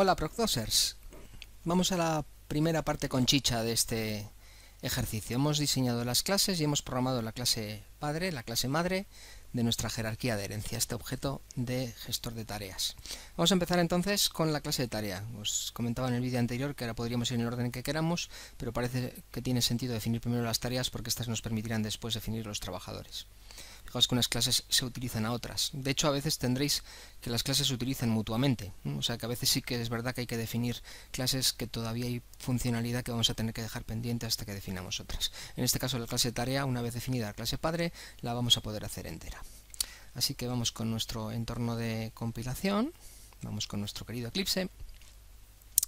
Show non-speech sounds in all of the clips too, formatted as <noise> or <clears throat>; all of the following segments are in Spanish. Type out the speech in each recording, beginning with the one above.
Hola Procdosers. Vamos a la primera parte con chicha de este ejercicio. Hemos diseñado las clases y hemos programado la clase padre, la clase madre de nuestra jerarquía de herencia, este objeto de gestor de tareas. Vamos a empezar entonces con la clase de tarea. Os comentaba en el vídeo anterior que ahora podríamos ir en el orden que queramos, pero parece que tiene sentido definir primero las tareas porque estas nos permitirán después definir los trabajadores. Fijaos que unas clases se utilizan a otras. De hecho, a veces tendréis que las clases se utilizan mutuamente. O sea que a veces sí que es verdad que hay que definir clases que todavía hay funcionalidad que vamos a tener que dejar pendiente hasta que definamos otras. En este caso, la clase tarea, una vez definida la clase padre, la vamos a poder hacer entera. Así que vamos con nuestro entorno de compilación. Vamos con nuestro querido Eclipse.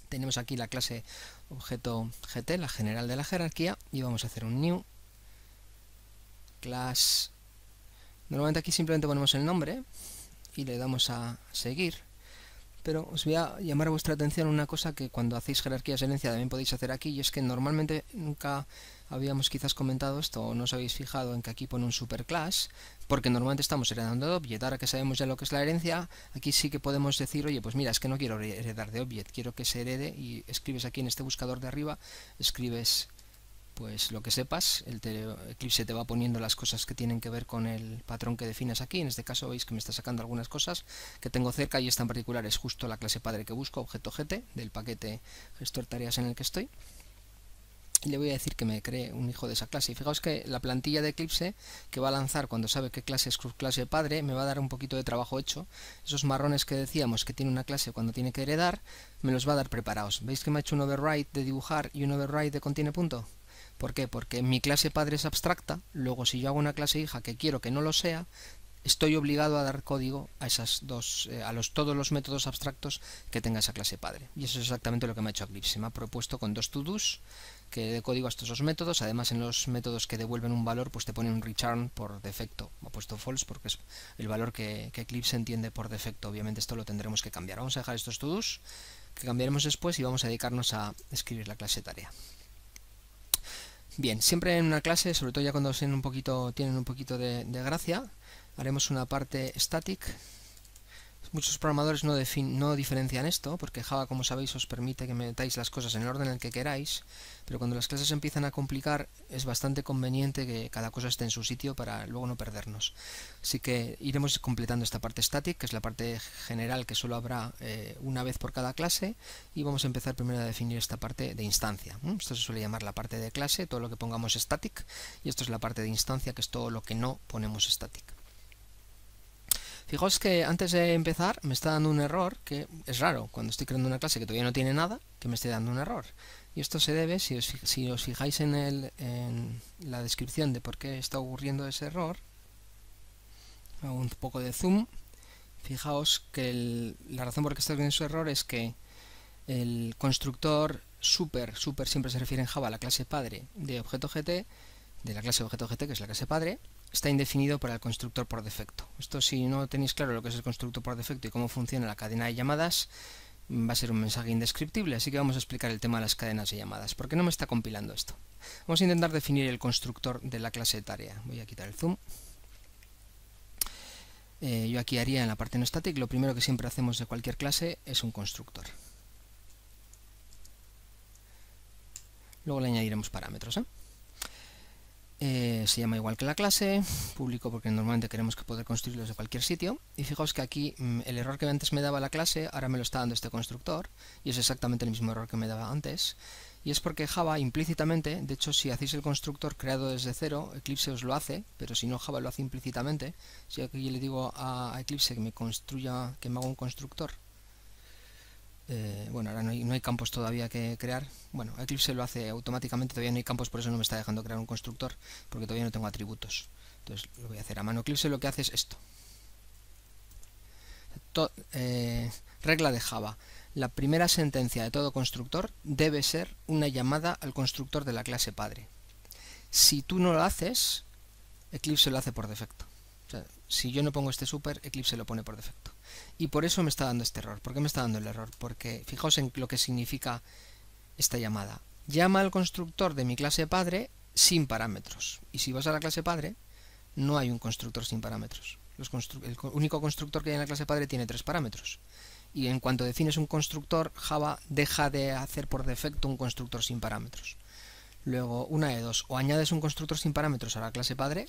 Tenemos aquí la clase objeto GT, la general de la jerarquía, y vamos a hacer un new class Normalmente aquí simplemente ponemos el nombre y le damos a seguir. Pero os voy a llamar a vuestra atención una cosa que cuando hacéis jerarquías de herencia también podéis hacer aquí, y es que normalmente nunca habíamos quizás comentado esto o no os habéis fijado en que aquí pone un superclass, porque normalmente estamos heredando de object. Ahora que sabemos ya lo que es la herencia, aquí sí que podemos decir, oye, pues mira, es que no quiero heredar de object, quiero que se herede y escribes aquí en este buscador de arriba, escribes pues lo que sepas, el Eclipse te va poniendo las cosas que tienen que ver con el patrón que definas aquí. En este caso veis que me está sacando algunas cosas que tengo cerca y esta en particular es justo la clase padre que busco, objeto GT, del paquete gestor tareas en el que estoy. Y le voy a decir que me cree un hijo de esa clase. Y fijaos que la plantilla de Eclipse que va a lanzar cuando sabe qué clase es clase padre me va a dar un poquito de trabajo hecho. Esos marrones que decíamos que tiene una clase cuando tiene que heredar, me los va a dar preparados. ¿Veis que me ha hecho un override de dibujar y un override de contiene punto? ¿Por qué? Porque mi clase padre es abstracta, luego si yo hago una clase hija que quiero que no lo sea, estoy obligado a dar código a esas dos, eh, a los, todos los métodos abstractos que tenga esa clase padre. Y eso es exactamente lo que me ha hecho Eclipse. Me ha propuesto con dos to-dos que dé código a estos dos métodos. Además, en los métodos que devuelven un valor, pues te pone un return por defecto. Me ha puesto false porque es el valor que, que Eclipse entiende por defecto. Obviamente esto lo tendremos que cambiar. Vamos a dejar estos to-dos que cambiaremos después y vamos a dedicarnos a escribir la clase tarea. Bien, siempre en una clase, sobre todo ya cuando tienen un poquito, tienen un poquito de, de gracia, haremos una parte static Muchos programadores no, no diferencian esto, porque Java, como sabéis, os permite que metáis las cosas en el orden en el que queráis, pero cuando las clases empiezan a complicar es bastante conveniente que cada cosa esté en su sitio para luego no perdernos. Así que iremos completando esta parte static, que es la parte general que solo habrá eh, una vez por cada clase, y vamos a empezar primero a definir esta parte de instancia. Esto se suele llamar la parte de clase, todo lo que pongamos static, y esto es la parte de instancia, que es todo lo que no ponemos static. Fijaos que antes de empezar me está dando un error, que es raro, cuando estoy creando una clase que todavía no tiene nada, que me esté dando un error. Y esto se debe, si os, fijáis en, en la descripción de por qué está ocurriendo ese error, hago un poco de zoom, fijaos que la razón por la que está ocurriendo ese error es que el constructor super, super siempre se refiere en Java a la clase padre de objeto GT, de la clase objeto GT que es la clase padre, está indefinido para el constructor por defecto. Esto si no tenéis claro lo que es el constructor por defecto y cómo funciona la cadena de llamadas, mm, va a ser un mensaje indescriptible, así que vamos a explicar el tema de las cadenas de llamadas, porque no me está compilando esto. Vamos a intentar definir el constructor de la clase de tarea. Voy a quitar el zoom. Eh, yo aquí haría en la parte no static, lo primero que siempre hacemos de cualquier clase es un constructor. Luego le añadiremos parámetros. ¿eh? Eh, se llama igual que la clase, público porque normalmente queremos que poder construirlos de cualquier sitio, y fijaos que aquí mm, el error que antes me daba la clase, ahora me lo está dando este constructor, y es exactamente el mismo error que me daba antes, y es porque Java implícitamente, de hecho si hacéis el constructor creado desde cero, Eclipse os lo hace, pero si no Java lo hace implícitamente, si aquí le digo a Eclipse que me construya, que me haga un constructor, eh, bueno, ahora no hay, campos todavía que crear. Bueno, Eclipse lo hace automáticamente, todavía no hay campos, por eso no me está dejando crear un constructor, porque todavía no tengo atributos. Entonces lo voy a hacer a mano. Eclipse lo que hace es esto. Eh, regla de Java. La primera sentencia de todo constructor debe ser una llamada al constructor de la clase padre. Si tú no lo haces, Eclipse lo hace por defecto. si yo no pongo este super, Eclipse lo pone por defecto. Y por eso me está dando este error. ¿Por qué me está dando el error? Porque fijaos en lo que significa esta llamada. Llama al constructor de mi clase padre sin parámetros. Y si vas a la clase padre, no hay un constructor sin parámetros. el único constructor que hay en la clase padre tiene tres parámetros. Y en cuanto defines un constructor, Java deja de hacer por defecto un constructor sin parámetros. Luego, una de dos, o añades un constructor sin parámetros a la clase padre,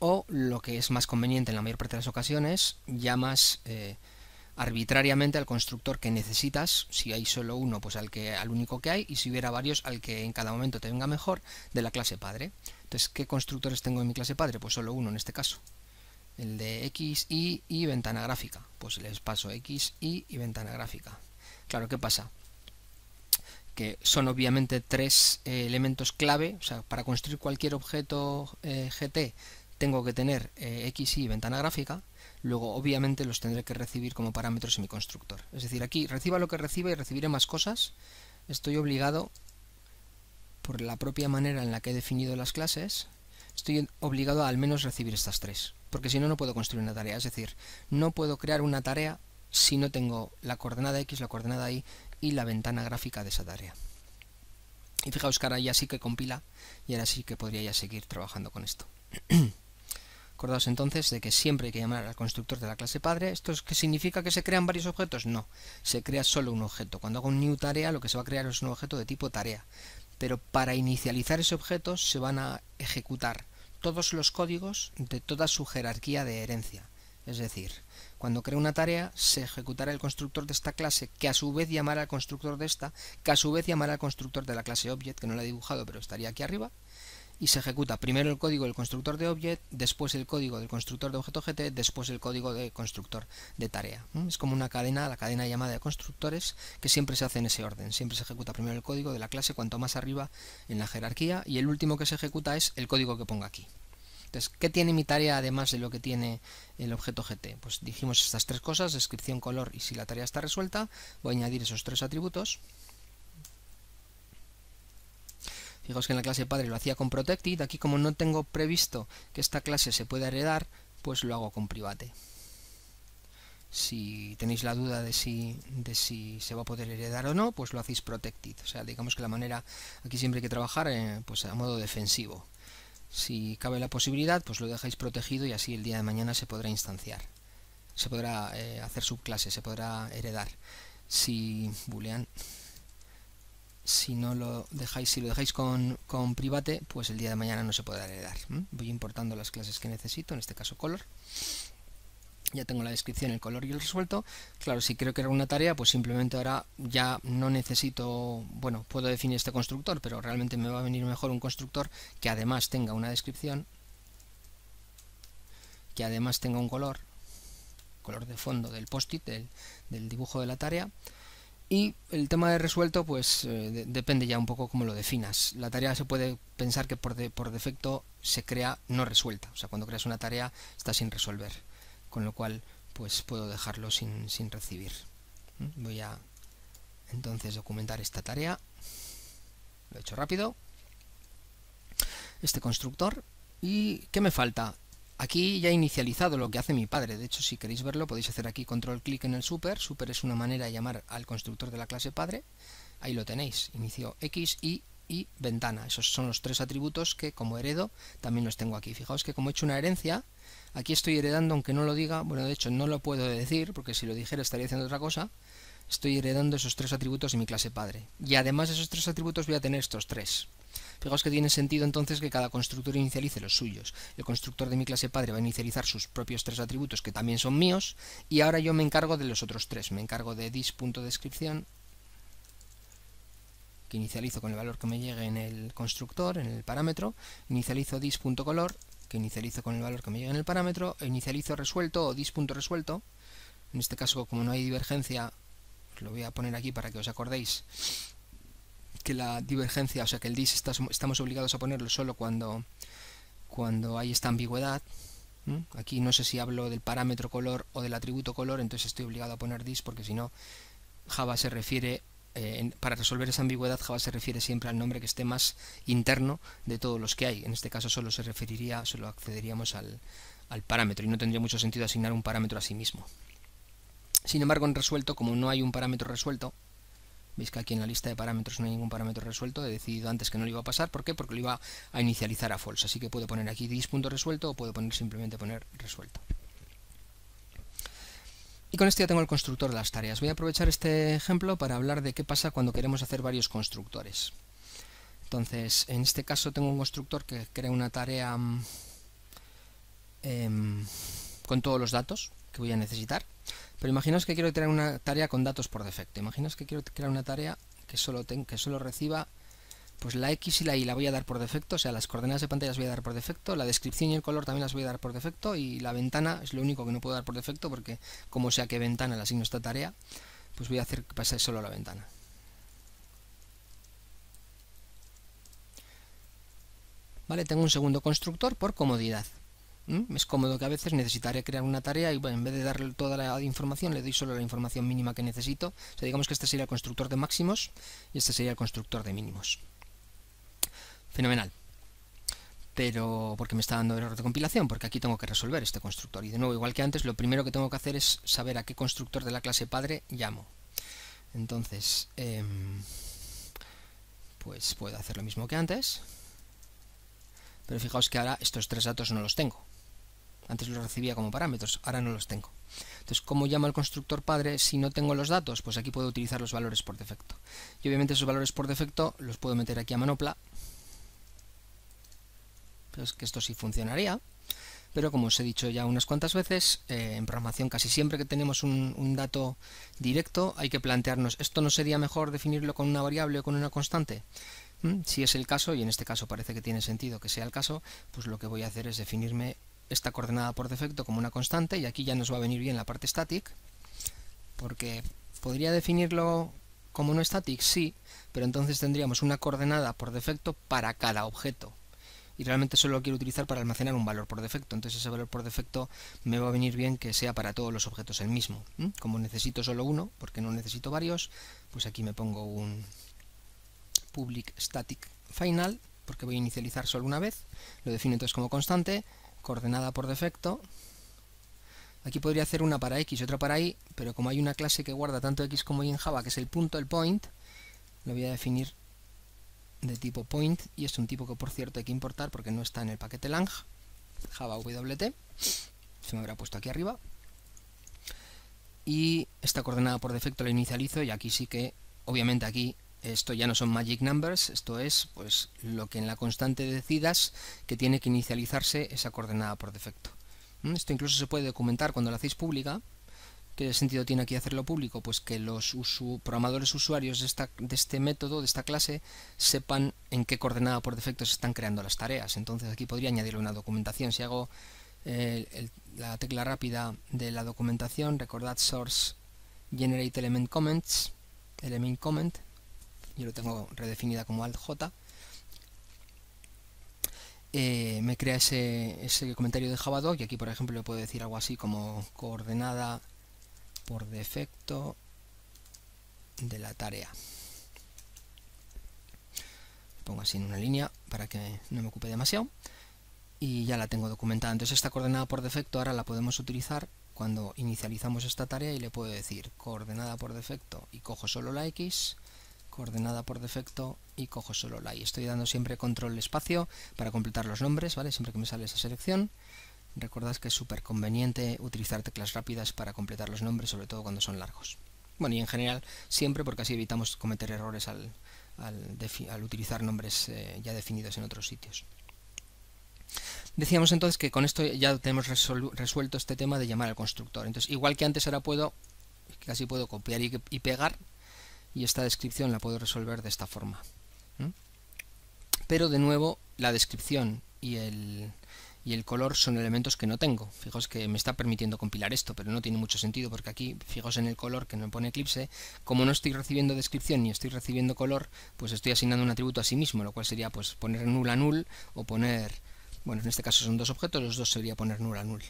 o lo que es más conveniente en la mayor parte de las ocasiones, llamas eh, arbitrariamente al constructor que necesitas, si hay solo uno, pues al, que, al único que hay, y si hubiera varios, al que en cada momento te venga mejor, de la clase padre. Entonces, ¿qué constructores tengo en mi clase padre? Pues solo uno en este caso. El de X, Y y ventana gráfica. Pues les paso X, Y y ventana gráfica. Claro, ¿qué pasa? que son obviamente tres eh, elementos clave, o sea, para construir cualquier objeto eh, GT tengo que tener eh, x y ventana gráfica, luego obviamente los tendré que recibir como parámetros en mi constructor. Es decir, aquí reciba lo que reciba y recibiré más cosas. Estoy obligado, por la propia manera en la que he definido las clases, estoy obligado a al menos recibir estas tres, porque si no, no puedo construir una tarea. Es decir, no puedo crear una tarea si no tengo la coordenada x, la coordenada y y la ventana gráfica de esa tarea. Y fijaos que ahora ya sí que compila y ahora sí que podría ya seguir trabajando con esto. <clears throat> Acordaos entonces de que siempre hay que llamar al constructor de la clase padre. ¿Esto es que significa que se crean varios objetos? No, se crea solo un objeto. Cuando hago un new tarea, lo que se va a crear es un objeto de tipo tarea. Pero para inicializar ese objeto se van a ejecutar todos los códigos de toda su jerarquía de herencia. Es decir, cuando crea una tarea, se ejecutará el constructor de esta clase, que a su vez llamará al constructor de esta, que a su vez llamará al constructor de la clase object, que no la he dibujado, pero estaría aquí arriba, y se ejecuta primero el código del constructor de object, después el código del constructor de objeto GT, después el código del constructor de tarea. Es como una cadena, la cadena llamada de constructores, que siempre se hace en ese orden. Siempre se ejecuta primero el código de la clase, cuanto más arriba en la jerarquía, y el último que se ejecuta es el código que ponga aquí. Entonces, ¿qué tiene mi tarea además de lo que tiene el objeto GT? Pues dijimos estas tres cosas, descripción, color y si la tarea está resuelta, voy a añadir esos tres atributos. Fijaos que en la clase padre lo hacía con protected, aquí como no tengo previsto que esta clase se pueda heredar, pues lo hago con private. Si tenéis la duda de si, de si se va a poder heredar o no, pues lo hacéis protected. O sea, digamos que la manera, aquí siempre hay que trabajar eh, pues a modo defensivo. Si cabe la posibilidad, pues lo dejáis protegido y así el día de mañana se podrá instanciar. Se podrá eh, hacer subclase, se podrá heredar. Si boolean si no lo dejáis, si lo dejáis con, private, pues el día de mañana no se podrá heredar. Voy importando las clases que necesito, en este caso color. Ya tengo la descripción, el color y el resuelto. Claro, si quiero crear una tarea, pues simplemente ahora ya no necesito, bueno, puedo definir este constructor, pero realmente me va a venir mejor un constructor que además tenga una descripción, que además tenga un color, color de fondo del post-it, del dibujo de la tarea, y el tema de resuelto, pues eh, depende ya un poco cómo lo definas. La tarea se puede pensar que por, defecto se crea no resuelta. O sea, cuando creas una tarea está sin resolver. Con lo cual, pues puedo dejarlo sin, sin recibir. ¿Mm? Voy a entonces documentar esta tarea. Lo he hecho rápido. Este constructor. ¿Y qué me falta? Aquí ya he inicializado lo que hace mi padre, de hecho si queréis verlo podéis hacer aquí control clic en el super, super es una manera de llamar al constructor de la clase padre, ahí lo tenéis, inicio x, y y ventana. Esos son los tres atributos que como heredo también los tengo aquí. Fijaos que como he hecho una herencia, aquí estoy heredando, aunque no lo diga, bueno, de hecho no lo puedo decir, porque si lo dijera estaría haciendo otra cosa, estoy heredando esos tres atributos de mi clase padre. Y además de esos tres atributos voy a tener estos tres. Fijaos que tiene sentido entonces que cada constructor inicialice los suyos. El constructor de mi clase padre va a inicializar sus propios tres atributos que también son míos y ahora yo me encargo de los otros tres. Me encargo de dis.descripción que inicializo con el valor que me llegue en el constructor, en el parámetro, inicializo dis.color que inicializo con el valor que me llegue en el parámetro, e inicializo resuelto o dis.resuelto, en este caso como no hay divergencia lo voy a poner aquí para que os acordéis que la divergencia, o sea que el dis estamos obligados a ponerlo solo cuando, cuando hay esta ambigüedad. Aquí no sé si hablo del parámetro color o del atributo color, entonces estoy obligado a poner dis porque si no Java se refiere, eh, para resolver esa ambigüedad Java se refiere siempre al nombre que esté más interno de todos los que hay. En este caso solo se referiría, solo accederíamos al, al parámetro y no tendría mucho sentido asignar un parámetro a sí mismo. Sin embargo, en resuelto, como no hay un parámetro resuelto, veis que aquí en la lista de parámetros no hay ningún parámetro resuelto, he decidido antes que no lo iba a pasar, ¿por qué? Porque lo iba a inicializar a false, así que puedo poner aquí dis.resuelto o puedo poner simplemente poner resuelto. Y con esto ya tengo el constructor de las tareas. Voy a aprovechar este ejemplo para hablar de qué pasa cuando queremos hacer varios constructores. Entonces, en este caso tengo un constructor que crea una tarea mm, em, con todos los datos que voy a necesitar. Pero imaginaos que quiero crear una tarea con datos por defecto. Imaginaos que quiero crear una tarea que solo, que reciba pues la X y la Y la voy a dar por defecto, o sea, las coordenadas de pantalla las voy a dar por defecto, la descripción y el color también las voy a dar por defecto, y la ventana es lo único que no puedo dar por defecto, porque como sea que ventana le asigno esta tarea, pues voy a hacer que pase solo la ventana. Vale, tengo un segundo constructor por comodidad. ¿Mm? Es cómodo que a veces necesitaré crear una tarea y en vez de darle toda la información, le doy solo la información mínima que necesito. O sea, digamos que este sería el constructor de máximos y este sería el constructor de mínimos. Fenomenal. Pero porque me está dando error de compilación, porque aquí tengo que resolver este constructor. Y de nuevo, igual que antes, lo primero que tengo que hacer es saber a qué constructor de la clase padre llamo. Entonces, em, pues puedo hacer lo mismo que antes. Pero fijaos que ahora estos tres datos no los tengo. Antes los recibía como parámetros, ahora no los tengo. Entonces, ¿cómo llamo al constructor padre si no tengo los datos? Pues aquí puedo utilizar los valores por defecto. Y obviamente esos valores por defecto los puedo meter aquí a manopla. Pues que esto sí funcionaría. Pero como os he dicho ya unas cuantas veces, eh, en programación casi siempre que tenemos un, dato directo hay que plantearnos, ¿esto no sería mejor definirlo con una variable o con una constante? Mm, si es el caso, y en este caso parece que tiene sentido que sea el caso, pues lo que voy a hacer es definirme esta coordenada por defecto como una constante y aquí ya nos va a venir bien la parte static porque podría definirlo como no static, sí, pero entonces tendríamos una coordenada por defecto para cada objeto y realmente solo quiero utilizar para almacenar un valor por defecto, entonces ese valor por defecto me va a venir bien que sea para todos los objetos el mismo. Como necesito solo uno, porque no necesito varios, pues aquí me pongo un public static final, porque voy a inicializar solo una vez, lo defino entonces como constante, coordenada por defecto. Aquí podría hacer una para x y otra para y, pero como hay una clase que guarda tanto x como y en Java, que es el punto, el point, lo voy a definir de tipo point, y es un tipo que por cierto hay que importar porque no está en el paquete lang, java wt, se me habrá puesto aquí arriba, y esta coordenada por defecto la inicializo y aquí sí que, obviamente aquí esto ya no son magic numbers, esto es pues lo que en la constante decidas que tiene que inicializarse esa coordenada por defecto. ¿Mm? Esto incluso se puede documentar cuando la hacéis pública. ¿Qué sentido tiene aquí hacerlo público? Pues que los programadores usuarios de, este método, de esta clase, sepan en qué coordenada por defecto se están creando las tareas. Entonces aquí podría añadirle una documentación. Si hago eh, la tecla rápida de la documentación, recordad source generate element comments, element comment, yo lo tengo redefinida como alt j, eh, me crea ese, comentario de Javadoc y aquí por ejemplo le puedo decir algo así como coordenada por defecto de la tarea. pongo así en una línea para que no me ocupe demasiado y ya la tengo documentada. Entonces esta coordenada por defecto ahora la podemos utilizar cuando inicializamos esta tarea y le puedo decir coordenada por defecto y cojo solo la X ordenada por defecto y cojo solo la y. Estoy dando siempre control espacio para completar los nombres, ¿vale? Siempre que me sale esa selección. Recordad que es súper conveniente utilizar teclas rápidas para completar los nombres, sobre todo cuando son largos. Bueno, y en general siempre porque así evitamos cometer errores al, utilizar nombres eh, ya definidos en otros sitios. Decíamos entonces que con esto ya tenemos resuelto este tema de llamar al constructor. Entonces, igual que antes ahora puedo, casi puedo copiar y pegar, y esta descripción la puedo resolver de esta forma. Pero de nuevo, la descripción y el, y el color son elementos que no tengo. fijos que me está permitiendo compilar esto, pero no tiene mucho sentido porque aquí, fijos en el color que me pone Eclipse, como no estoy recibiendo descripción ni estoy recibiendo color, pues estoy asignando un atributo a sí mismo, lo cual sería pues poner null a null o poner bueno, en este caso son dos objetos, los dos sería poner null a null.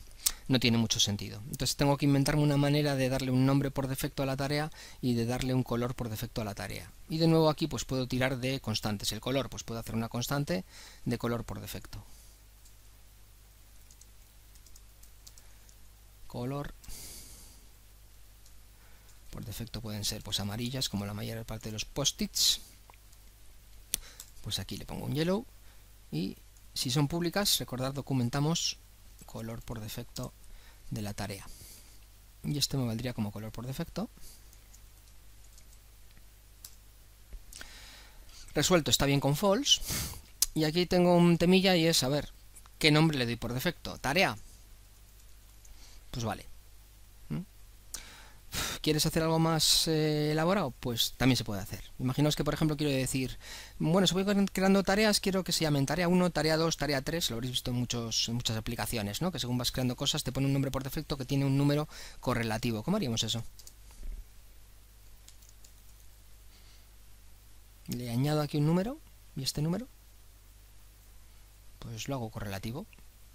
No tiene mucho sentido. Entonces tengo que inventarme una manera de darle un nombre por defecto a la tarea y de darle un color por defecto a la tarea. Y de nuevo aquí pues puedo tirar de constantes. El color, pues puedo hacer una constante de color por defecto. Color por defecto pueden ser pues amarillas como la mayor parte de los post-its pues aquí le pongo un yellow y si son públicas, recordad, documentamos color por defecto de la tarea. Y este me valdría como color por defecto. Resuelto está bien con false. Y aquí tengo un temilla y es, a ver, ¿qué nombre le doy por defecto? ¿Tarea? Pues vale. ¿Quieres hacer algo más eh, elaborado? Pues también se puede hacer. Imaginaos que, por ejemplo, quiero decir, bueno, si voy creando tareas, quiero que se llamen tarea 1, tarea 2, tarea 3, lo habréis visto en, muchas aplicaciones, ¿no? Que según vas creando cosas te pone un nombre por defecto que tiene un número correlativo. ¿Cómo haríamos eso? Le añado aquí un número, ¿y este número? Pues lo hago correlativo.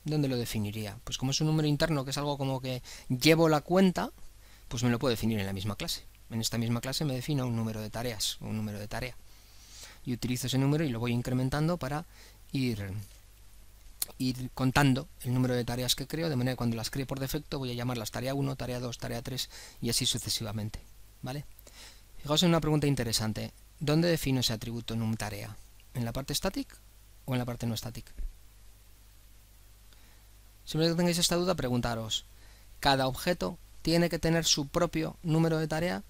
¿Dónde lo definiría? Pues como es un número interno, que es algo como que llevo la cuenta, pues me lo puedo definir en la misma clase. En esta misma clase me defino un número de tareas, un número de tarea. Y utilizo ese número y lo voy incrementando para ir, ir contando el número de tareas que creo, de manera que cuando las cree por defecto voy a llamarlas tarea 1, tarea 2, tarea 3 y así sucesivamente. ¿Vale? Fijaos en una pregunta interesante. ¿Dónde defino ese atributo tarea? ¿En la parte static o en la parte no static? Siempre que tengáis esta duda, preguntaros, ¿cada objeto tiene que tener su propio número de tarea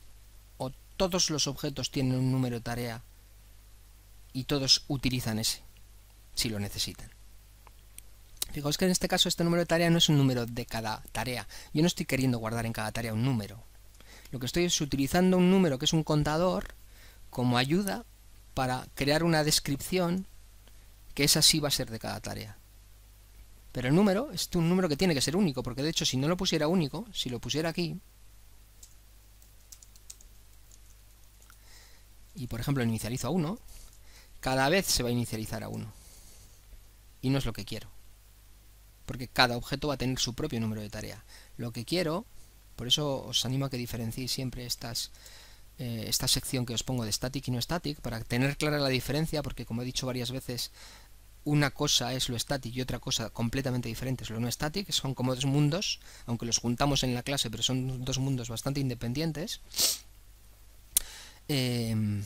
o todos los objetos tienen un número de tarea y todos utilizan ese si lo necesitan. Fijaos que en este caso este número de tarea no es un número de cada tarea. Yo no estoy queriendo guardar en cada tarea un número. Lo que estoy es utilizando un número que es un contador como ayuda para crear una descripción que esa sí va a ser de cada tarea. Pero el número es un número que tiene que ser único, porque de hecho si no lo pusiera único, si lo pusiera aquí, y por ejemplo inicializo a 1, cada vez se va a inicializar a 1. Y no es lo que quiero. Porque cada objeto va a tener su propio número de tarea. Lo que quiero, por eso os animo a que diferenciéis siempre estas, eh, esta sección que os pongo de static y no static, para tener clara la diferencia, porque como he dicho varias veces, una cosa es lo estático y otra cosa completamente diferente es lo no static, son como dos mundos, aunque los juntamos en la clase, pero son dos mundos bastante independientes. Em,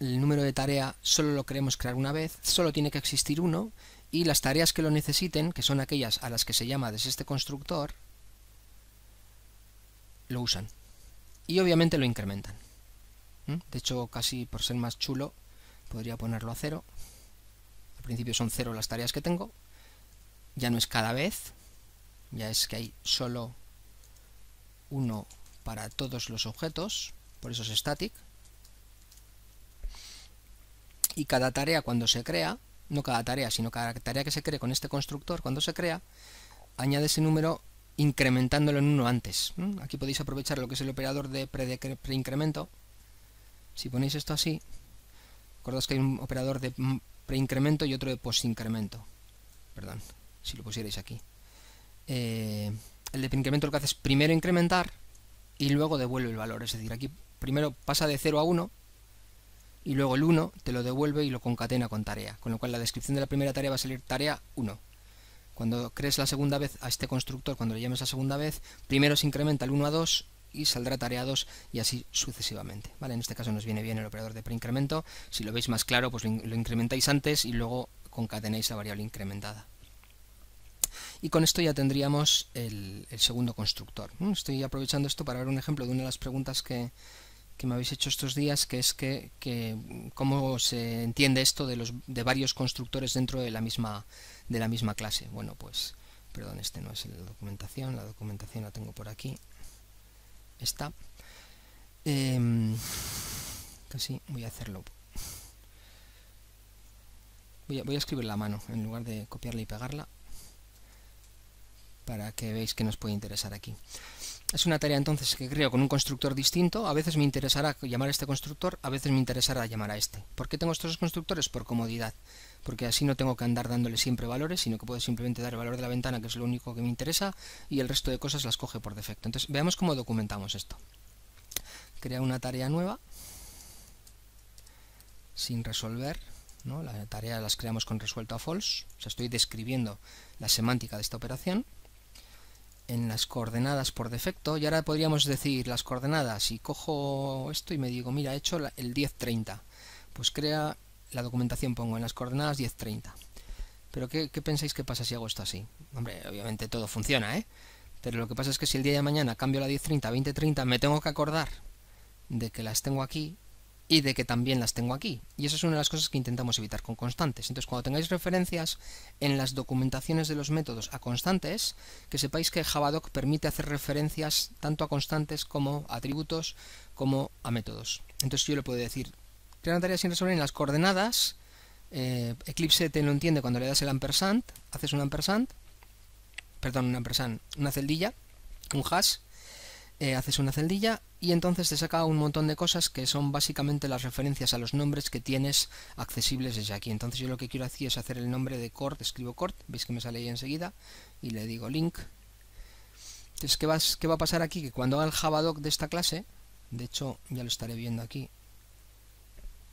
el número de tarea solo lo queremos crear una vez, solo tiene que existir uno, y las tareas que lo necesiten, que son aquellas a las que se llama desde este constructor, lo usan. Y obviamente lo incrementan. ¿Mm? De hecho, casi por ser más chulo, podría ponerlo a cero principio son cero las tareas que tengo, ya no es cada vez, ya es que hay solo uno para todos los objetos, por eso es static, y cada tarea cuando se crea, no cada tarea, sino cada tarea que se cree con este constructor, cuando se crea, añade ese número incrementándolo en uno antes. Aquí podéis aprovechar lo que es el operador de preincremento. si ponéis esto así, acordáis que hay un operador de preincremento y otro de posincremento. Perdón, si lo pusierais aquí. Eh, el de preincremento lo que hace es primero incrementar y luego devuelve el valor. Es decir, aquí primero pasa de 0 a 1 y luego el 1 te lo devuelve y lo concatena con tarea. Con lo cual la descripción de la primera tarea va a salir tarea 1. Cuando crees la segunda vez a este constructor, cuando le llames la segunda vez, primero se incrementa el 1 a 2 y saldrá tareados y así sucesivamente. ¿vale? En este caso nos viene bien el operador de preincremento. Si lo veis más claro, pues lo, incrementáis antes y luego concatenáis la variable incrementada. Y con esto ya tendríamos el, segundo constructor. Estoy aprovechando esto para dar un ejemplo de una de las preguntas que, me habéis hecho estos días, que es que, cómo se entiende esto de, los, de varios constructores dentro de la, misma, de la misma clase. Bueno, pues, perdón, este no es la documentación, la documentación la tengo por aquí está. Em, casi voy a hacerlo. Voy a, voy a escribir la mano en lugar de copiarla y pegarla para que veáis que nos puede interesar aquí. Es una tarea entonces que creo con un constructor distinto. A veces me interesará llamar a este constructor, a veces me interesará llamar a este. ¿Por qué tengo estos constructores? Por comodidad. Porque así no tengo que andar dándole siempre valores, sino que puedo simplemente dar el valor de la ventana, que es lo único que me interesa, y el resto de cosas las coge por defecto. Entonces, veamos cómo documentamos esto. Crea una tarea nueva, sin resolver. La tarea las creamos con resuelto a false. O sea, estoy describiendo la semántica de esta operación en las coordenadas por defecto y ahora podríamos decir las coordenadas y cojo esto y me digo mira he hecho el 1030 pues crea la documentación pongo en las coordenadas 1030 pero ¿qué, pensáis que pasa si hago esto así? hombre obviamente todo funciona ¿eh? pero lo que pasa es que si el día de mañana cambio la 1030 a 2030 me tengo que acordar de que las tengo aquí y de que también las tengo aquí. Y eso es una de las cosas que intentamos evitar con constantes. Entonces, cuando tengáis referencias en las documentaciones de los métodos a constantes, que sepáis que Javadoc permite hacer referencias tanto a constantes como a atributos como a métodos. Entonces yo le puedo decir, crear una tarea sin resolver en las coordenadas, eh, Eclipse te lo entiende cuando le das el ampersand, haces un ampersand, perdón, un ampersand, una celdilla, un hash, eh, haces una celdilla y entonces te saca un montón de cosas que son básicamente las referencias a los nombres que tienes accesibles desde aquí. Entonces yo lo que quiero hacer es hacer el nombre de Cort, escribo Cort, veis que me sale ahí enseguida, y le digo link. Entonces, ¿qué, vas, qué va a pasar aquí? Que cuando haga el Javadoc de esta clase, de hecho ya lo estaré viendo aquí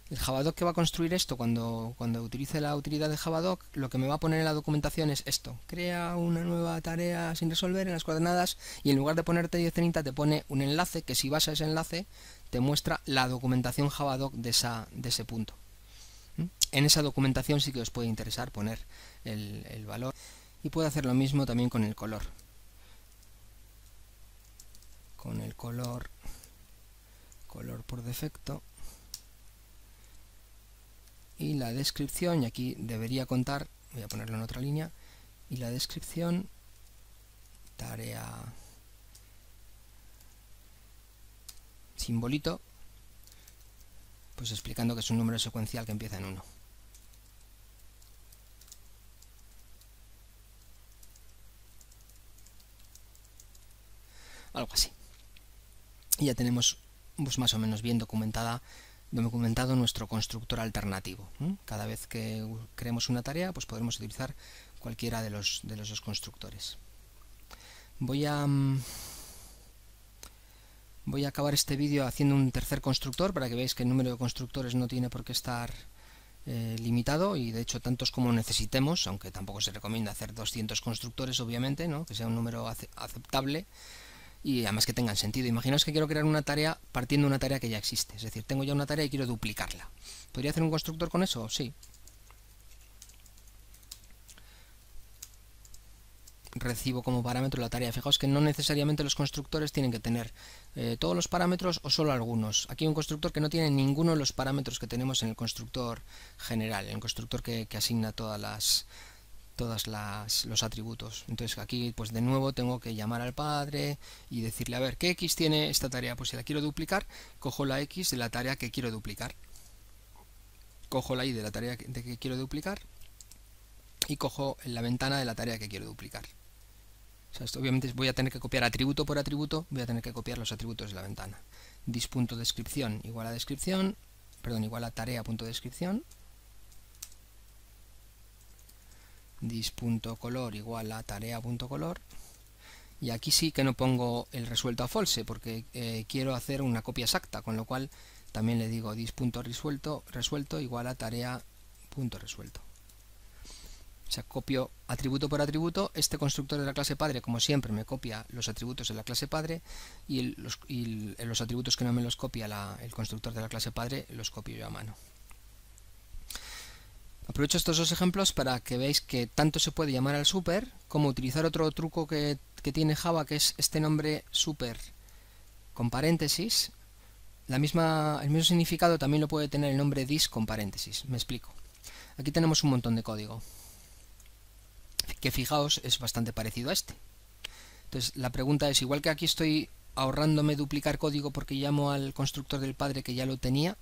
el Javadoc que va a construir esto cuando, cuando utilice la utilidad de Javadoc, lo que me va a poner en la documentación es esto. Crea una nueva tarea sin resolver en las coordenadas y en lugar de ponerte 1030 te pone un enlace que si vas a ese enlace te muestra la documentación Javadoc de, esa, de ese punto. ¿Mm? En esa documentación sí que os puede interesar poner el, el valor y puedo hacer lo mismo también con el color. Con el color color por defecto y la descripción, y aquí debería contar, voy a ponerlo en otra línea, y la descripción, tarea simbolito, pues explicando que es un número secuencial que empieza en 1. Algo así. Y ya tenemos pues, más o menos bien documentada documentado nuestro constructor alternativo. Cada vez que creemos una tarea, pues podremos utilizar cualquiera de los, de los dos constructores. Voy a, mm, voy a acabar este vídeo haciendo un tercer constructor para que veáis que el número de constructores no tiene por qué estar eh, limitado y de hecho tantos como necesitemos, aunque tampoco se recomienda hacer 200 constructores obviamente, ¿no? que sea un número aceptable, y además que tengan sentido. Imaginaos que quiero crear una tarea partiendo de una tarea que ya existe. Es decir, tengo ya una tarea y quiero duplicarla. ¿Podría hacer un constructor con eso? Sí. Recibo como parámetro la tarea. Fijaos que no necesariamente los constructores tienen que tener eh, todos los parámetros o solo algunos. Aquí hay un constructor que no tiene ninguno de los parámetros que tenemos en el constructor general, el constructor que asigna todas las, todos los atributos. Entonces aquí pues de nuevo tengo que llamar al padre y decirle, a ver, ¿qué X tiene esta tarea? Pues si la quiero duplicar, cojo la X de la tarea que quiero duplicar. Cojo la Y de la tarea que quiero duplicar y cojo la ventana de la tarea que quiero duplicar. esto obviamente voy a tener que copiar atributo por atributo, voy a tener que copiar los atributos de la ventana. descripción igual a descripción, perdón, igual a tarea.descripción, dis.color igual a tarea.color y aquí sí que no pongo el resuelto a false porque eh, quiero hacer una copia exacta con lo cual también le digo dis.resuelto resuelto igual a tarea.resuelto o sea, copio atributo por atributo, este constructor de la clase padre como siempre me copia los atributos de la clase padre y, los, atributos que no me los copia el constructor de la clase padre los copio yo a mano Aprovecho estos dos ejemplos para que veáis que tanto se puede llamar al super como utilizar otro truco que, tiene Java, que es este nombre super con paréntesis. La misma, el mismo significado también lo puede tener el nombre dis con paréntesis. Me explico. Aquí tenemos un montón de código, que fijaos es bastante parecido a este. Entonces la pregunta es, igual que aquí estoy ahorrándome duplicar código porque llamo al constructor del padre que ya lo tenía,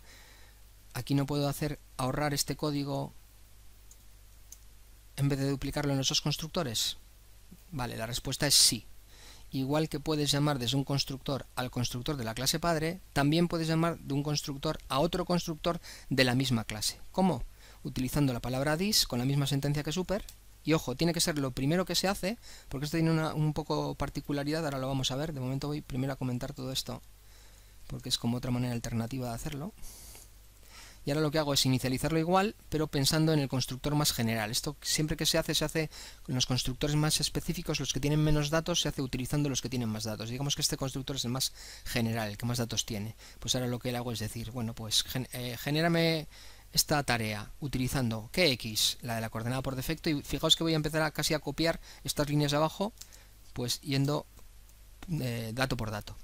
aquí no puedo hacer ahorrar este código en vez de duplicarlo en los dos constructores? Vale, la respuesta es sí. Igual que puedes llamar desde un constructor al constructor de la clase padre, también puedes llamar de un constructor a otro constructor de la misma clase. ¿Cómo? Utilizando la palabra dis con la misma sentencia que super. Y ojo, tiene que ser lo primero que se hace, porque esto tiene una, un poco particularidad, ahora lo vamos a ver. De momento voy primero a comentar todo esto, porque es como otra manera alternativa de hacerlo y ahora lo que hago es inicializarlo igual, pero pensando en el constructor más general. Esto siempre que se hace, se hace en los constructores más específicos, los que tienen menos datos, se hace utilizando los que tienen más datos. Digamos que este constructor es el más general, el que más datos tiene. Pues ahora lo que le hago es decir, bueno, pues eh, genérame esta tarea utilizando que x, la de la coordenada por defecto, y fijaos que voy a empezar casi a copiar estas líneas de abajo, pues yendo eh, dato por dato.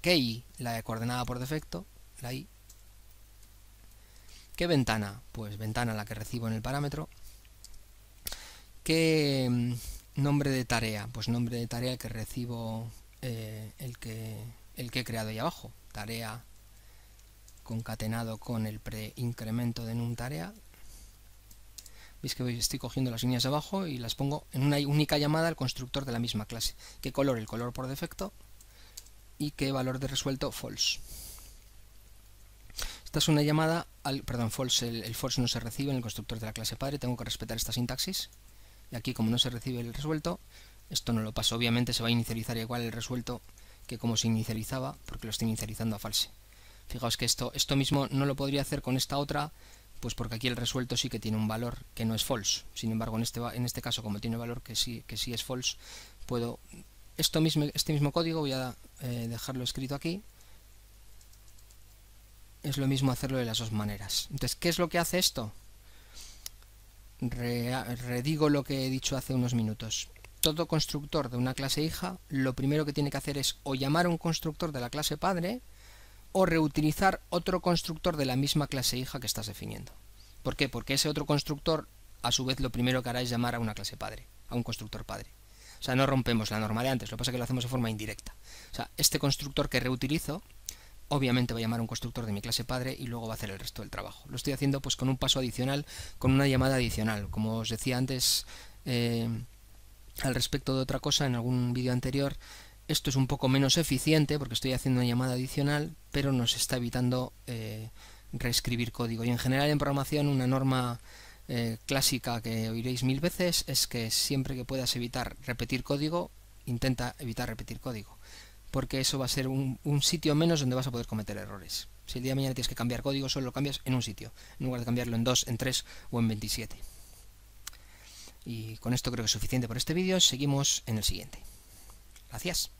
que y, la de coordenada por defecto, la y, ¿Qué ventana? Pues ventana la que recibo en el parámetro. ¿Qué mm, nombre de tarea? Pues nombre de tarea que recibo, eh, el, que, el que he creado ahí abajo. Tarea concatenado con el preincremento de un tarea. Veis que estoy cogiendo las líneas de abajo y las pongo en una única llamada al constructor de la misma clase. ¿Qué color? El color por defecto. ¿Y qué valor de resuelto? False. Esta es una llamada perdón, false, el, false no se recibe en el constructor de la clase padre, tengo que respetar esta sintaxis. Y aquí como no se recibe el resuelto, esto no lo paso. Obviamente se va a inicializar igual el resuelto que como se inicializaba, porque lo estoy inicializando a false. Fijaos que esto, esto mismo no lo podría hacer con esta otra, pues porque aquí el resuelto sí que tiene un valor que no es false. Sin embargo, en este, en este caso, como tiene valor que sí, que sí es false, puedo... Esto mismo, este mismo código voy a eh, dejarlo escrito aquí es lo mismo hacerlo de las dos maneras. Entonces, ¿qué es lo que hace esto? redigo lo que he dicho hace unos minutos. Todo constructor de una clase hija, lo primero que tiene que hacer es o llamar a un constructor de la clase padre o reutilizar otro constructor de la misma clase hija que estás definiendo. ¿Por qué? Porque ese otro constructor, a su vez, lo primero que hará es llamar a una clase padre, a un constructor padre. O sea, no rompemos la norma de antes, lo que pasa es que lo hacemos de forma indirecta. O sea, este constructor que reutilizo obviamente va a llamar a un constructor de mi clase padre y luego va a hacer el resto del trabajo. Lo estoy haciendo pues con un paso adicional, con una llamada adicional. Como os decía antes eh, al respecto de otra cosa en algún vídeo anterior, esto es un poco menos eficiente porque estoy haciendo una llamada adicional, pero nos está evitando eh, reescribir código. Y en general en programación una norma eh, clásica que oiréis mil veces es que siempre que puedas evitar repetir código, intenta evitar repetir código porque eso va a ser un, sitio menos donde vas a poder cometer errores. Si el día de mañana tienes que cambiar código, solo lo cambias en un sitio, en lugar de cambiarlo en 2, en 3 o en 27. Y con esto creo que es suficiente por este vídeo, seguimos en el siguiente. Gracias.